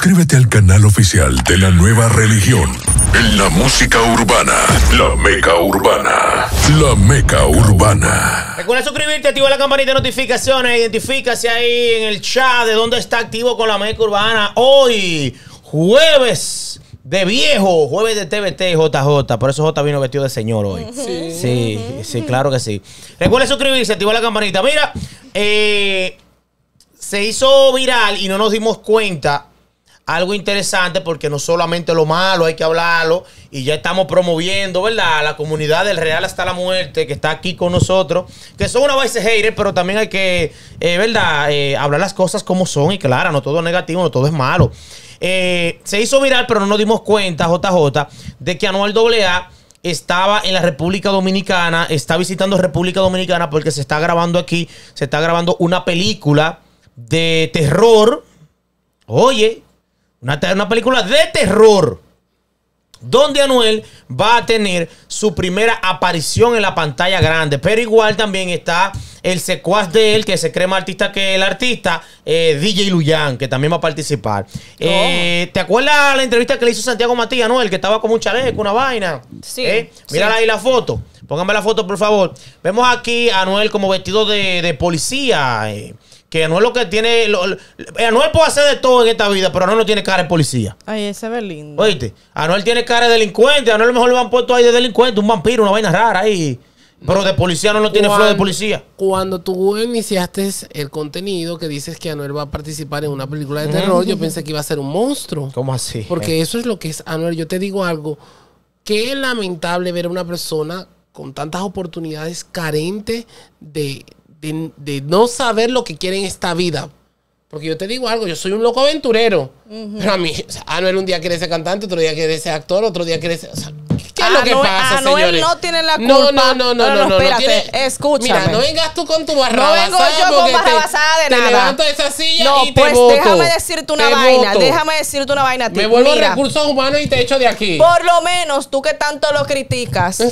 Suscríbete al canal oficial de la nueva religión. En la música urbana, la meca urbana, la meca urbana. Recuerda suscribirte, activa la campanita de notificaciones, identifícase ahí en el chat de dónde está activo con la meca urbana. Hoy, jueves de viejo, jueves de TVT JJ. Por eso J vino vestido de señor hoy. Sí, sí, claro que sí. Recuerda suscribirse, activa la campanita. Mira, eh, se hizo viral y no nos dimos cuenta algo interesante porque no solamente lo malo hay que hablarlo y ya estamos promoviendo, ¿verdad? La comunidad del Real hasta la muerte que está aquí con nosotros, que son una vice haters, pero también hay que, eh, ¿verdad? Eh, hablar las cosas como son y claro, no todo es negativo, no todo es malo. Eh, se hizo viral, pero no nos dimos cuenta, JJ, de que Anuel AA estaba en la República Dominicana, está visitando República Dominicana porque se está grabando aquí, se está grabando una película de terror. Oye, una, película de terror donde Anuel va a tener su primera aparición en la pantalla grande. Pero igual también está el secuaz de él, que se cree más artista que el artista, eh, DJ Luyan, que también va a participar. Eh, ¿Te acuerdas la entrevista que le hizo Santiago Matías, Anuel, que estaba con un chaleco, una vaina? Sí. Eh, Mírala ahí la foto. Pónganme la foto, por favor. Vemos aquí a Anuel como vestido de, de policía. Que Anuel lo que tiene. Eh, Anuel puede hacer de todo en esta vida, pero Anuel no tiene cara de policía. Ay, ese es lindo. Oíste, Anuel tiene cara de delincuente. Anuel a lo mejor le han puesto ahí de delincuente, un vampiro, una vaina rara ahí. Pero de policía no lo tiene flor de policía. Cuando tú iniciaste el contenido que dices que Anuel va a participar en una película de terror, yo pensé que iba a ser un monstruo. ¿Cómo así? Porque eh. eso es lo que es Anuel. Yo te digo algo. Qué lamentable ver a una persona con tantas oportunidades carente de, de, no saber lo que quiere en esta vida. Porque yo te digo algo, yo soy un loco aventurero. Pero a mí, o ah, no Anuel un día quiere ser cantante, otro día quiere ser actor, otro día quiere ser lo que Anuel, pasa, señores. no tiene la culpa. No, no, no, no, no, no, espérate, tiene... escúchame. Mira, no vengas tú con tu barrabasada. No vengo yo con barrabasada de nada. Te levanto de esa silla y te pues déjame decirte una vaina, déjame decirte una vaina a ti. Me vuelvo a recursos humanos y te echo de aquí. Por lo menos tú que tanto lo criticas,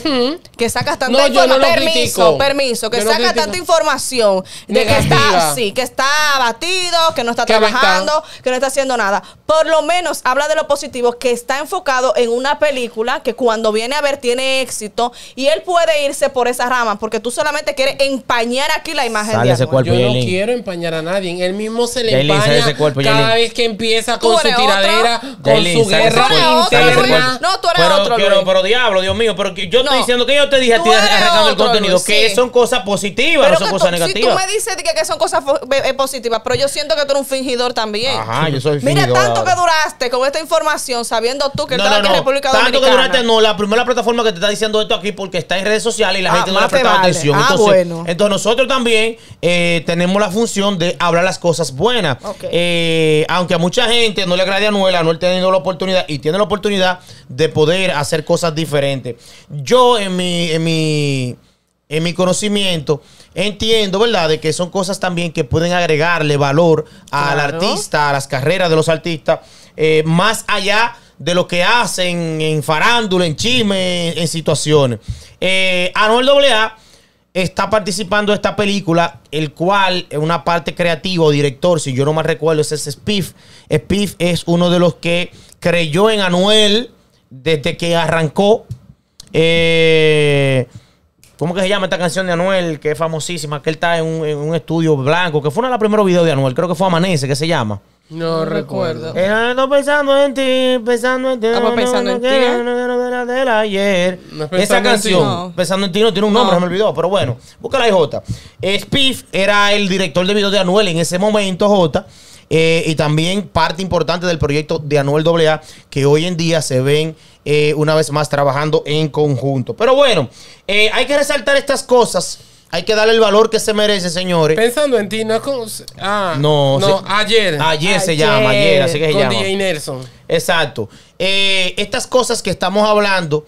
que sacas tanta no, información, permiso, critico. permiso, que sacas tanta información de que está así, que está abatido, que no está trabajando, que no está haciendo nada. Por lo menos habla de lo positivo, que está enfocado en una película que cuando viene viene a ver tiene éxito y él puede irse por esa rama porque tú solamente quieres empañar aquí la imagen de ese Yo no quiero empañar a nadie. Él mismo se le empaña cuerpo, cada vez que empieza con su tiradera su No, tú eres pero, otro. Pero, pero, diablo, Dios mío, pero yo estoy diciendo que yo te dije a ti arreglando el contenido, que son cosas positivas, no son cosas negativas. Si tú me dices que, son cosas positivas, pero yo siento que tú eres un fingidor también. Ajá, yo soy fingidor. Mira, tanto que duraste con esta información, sabiendo tú que tú estás en República Dominicana. Tanto que duraste, no, la primera plataforma que te está diciendo esto aquí porque está en redes sociales y la ah, gente no le ha prestado atención. Ah, entonces, bueno. entonces, nosotros también eh, tenemos la función de hablar las cosas buenas. Eh, aunque a mucha gente no le agrade a Anuel, Anuel tiene la oportunidad y tiene la oportunidad de poder hacer cosas diferentes. Yo en mi, en mi, en mi conocimiento entiendo, ¿verdad?, de que son cosas también que pueden agregarle valor al artista, a las carreras de los artistas, eh, más allá de lo que hacen en farándula, en chisme, en, situaciones. Eh, Anuel AA está participando de esta película, el cual es una parte creativa o director, si yo no me recuerdo, es ese Spiff. Spiff es uno de los que creyó en Anuel desde que arrancó. Eh, ¿Cómo que se llama esta canción de Anuel? Que es famosísima, que él está en un, estudio blanco, que fue uno de los primeros videos de Anuel, creo que fue Amanece, que se llama. No, recuerdo. Ando eh, pensando en ti, pensando en ti. Ah, ¿Estaba pensando en ti. ayer. Esa canción, pensando en ti, no tiene un nombre, no. me olvidó, pero bueno, búscala ahí, J. Eh, Spiff era el director de video de Anuel en ese momento, J. Eh, y también parte importante del proyecto de Anuel AA, que hoy en día se ven una vez más trabajando en conjunto. Pero bueno, hay que resaltar estas cosas hay que darle el valor que se merece, señores. Pensando en ti, no Ah, no, no ayer. ayer. se llama, ayer, así que se con DJ Nelson. Exacto. Eh, estas cosas que estamos hablando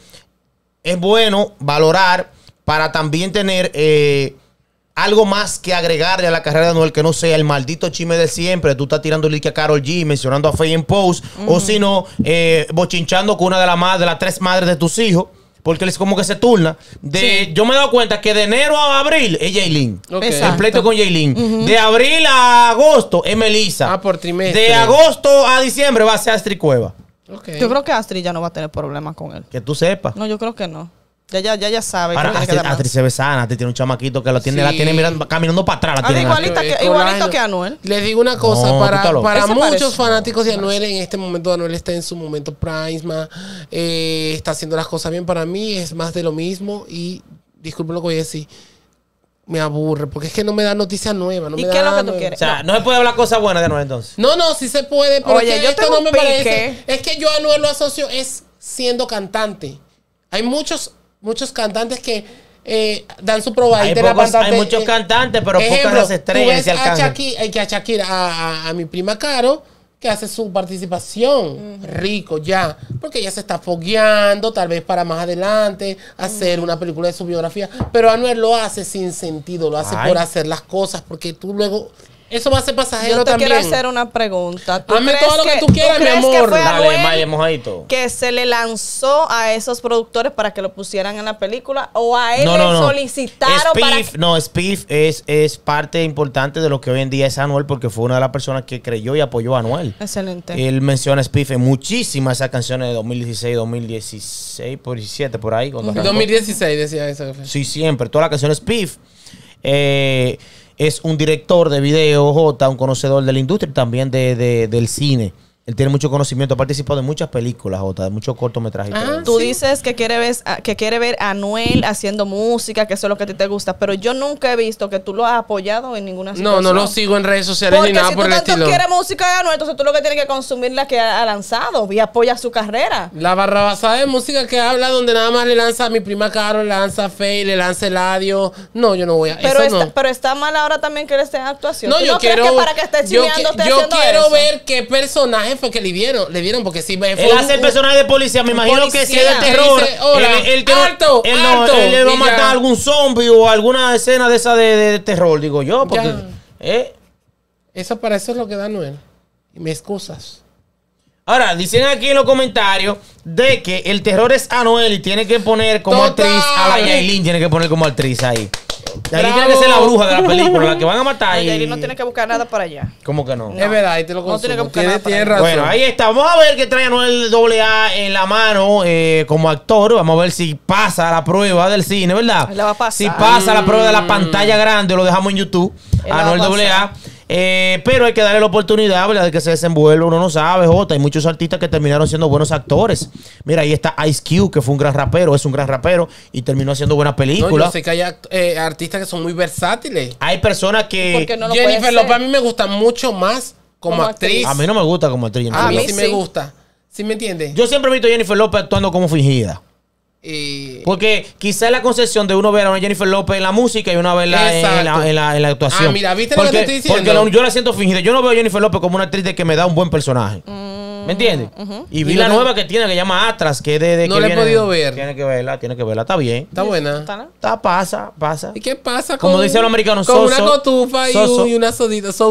es bueno valorar para también tener eh, algo más que agregarle a la carrera de Anuel que no sea el maldito chisme de siempre. Tú estás tirando el a Carol G, mencionando a Faye en Post, o si no, eh, bochinchando con una de, de las tres madres de tus hijos. Porque es como que se turna. De, Yo me he dado cuenta que de enero a abril es Jaylin. El pleito con Jaylin. De abril a agosto es Melissa. Ah, por trimestre. De agosto a diciembre va a ser Astri Cueva. Yo creo que Astri ya no va a tener problemas con él. Que tú sepas. No, yo creo que no. Ya, ya, ya, ya sabe. Ahora, Astrid se besana, Astrid tiene un chamaquito que lo tiene, la tiene mirando, caminando para atrás. La ah, tiene igualita que, igualito que Anuel. Les digo una cosa, para, para muchos fanáticos de Anuel, en este momento Anuel está en su momento Prisma, eh, está haciendo las cosas bien. Para mí es más de lo mismo y disculpen lo que voy a decir me aburre, porque es que no me da noticias nuevas. No ¿Y me qué da es lo que tú quieres? O sea, no. se puede hablar cosas buenas de Anuel entonces. No, no, sí se puede, pero Oye, yo esto no me parece. Es que yo a Anuel lo asocio es siendo cantante. Hay muchos muchos cantantes que eh, dan su probadita. Hay, la pantalla. hay muchos eh, cantantes, pero pocos pocas estrellas se alcanzan. Eh, a Shakira, a, a, a, mi prima Caro, que hace su participación. Rico, ya. Porque ella se está fogueando, tal vez para más adelante, hacer una película de su biografía. Pero Anuel lo hace sin sentido, lo hace por hacer las cosas, porque tú luego eso va a ser pasajero Yo te quiero hacer una pregunta. Dame todo lo que, tú quieras, mi amor. Dale, Maya, Que se le lanzó a esos productores para que lo pusieran en la película o a él le solicitaron no. Spiff, No, Spiff es, es parte importante de lo que hoy en día es Anuel porque fue una de las personas que creyó y apoyó a Anuel. Excelente. Él menciona a Spiff en muchísimas esas canciones de 2016, 2016, por 17, por ahí. 2016 decía eso. Sí, siempre. Todas las canciones Spiff. Eh es un director de video, J, un conocedor de la industria y también de, del cine. Él tiene mucho conocimiento, ha participado en muchas películas, Jota, de muchos cortometrajes. Ah, tú dices que quiere, ver, ah, que quiere ver a Anuel haciendo música, que eso es lo que a ti te gusta, pero yo nunca he visto que tú lo has apoyado en ninguna situación. No, no lo sigo en redes sociales ni nada por el estilo. si tú quieres música de Anuel, entonces tú lo que tienes que consumir la que ha lanzado y apoya su carrera. La barrabasada de música que habla donde nada más le lanza a mi prima caro, le lanza a le lanza el Eladio. No, yo no voy a... Pero, eso pero está mal ahora también que él esté en actuación. No, yo quiero... Que para que esté yo, quiero ver qué personaje que le dieron, le dieron porque si él hace el personaje de policía, me imagino que si es de terror, él, él, va a matar algún zombie o alguna escena de esa de, de terror, digo yo, porque eh. eso para eso es lo que da Noel. Me excusas. Ahora, dicen aquí en los comentarios de que el terror es Anuel y tiene que poner como actriz a la Yailin, tiene que poner como actriz ahí. Yairi tiene que ser la bruja de la película, la que van a matar. No, no tiene que buscar nada para allá. ¿Cómo que no? Es verdad, ahí te lo consumo No tiene que buscar nada Bueno, ahí está. Vamos a ver qué trae Anuel AA en la mano eh, como actor. Vamos a ver si pasa la prueba del cine, ¿verdad? Si pasa la prueba de la mm. pantalla grande, lo dejamos en YouTube. a Anuel AA. Eh, pero hay que darle la oportunidad, ¿verdad? De que se desenvuelva. Uno no sabe, Jota. Hay muchos artistas que terminaron siendo buenos actores. Mira, ahí está Ice Cube, que fue un gran rapero, es un gran rapero y terminó haciendo buenas películas. No, sé que hay eh, artistas que son muy versátiles. Hay personas que. Jennifer López a mí me gusta mucho más como, actriz. A mí no me gusta como actriz. A mí sí me gusta. ¿Sí me entiendes? Yo siempre he visto a Jennifer López actuando como fingida. Eh, porque quizá la concepción de uno ver a una Jennifer López en la música y una verla en, la, actuación. Ah, mira, ¿viste lo que te estoy diciendo? Porque yo la siento fingida. Yo no veo a Jennifer López como una actriz de que me da un buen personaje. Mm, ¿Me entiendes? Y vi la nueva que tiene que llama Atlas, que No la he podido ver. Tiene que verla, tiene que verla. Está bien. Está buena. Está, pasa, pasa. ¿Y qué pasa con Como dicen los americanos, Con una cotufa y, una sodita, so,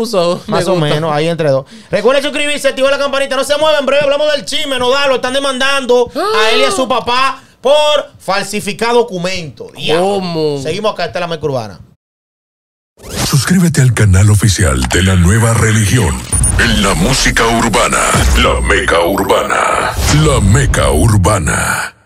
Más o menos, ahí entre dos. Recuerden suscribirse, activar la campanita. No se muevan, breve hablamos del chisme, no da, lo están demandando a él y a su papá por falsificar documentos. ¿Cómo? Seguimos acá, hasta la meca urbana. Suscríbete al canal oficial de la nueva religión. En la música urbana, la meca urbana, la meca urbana.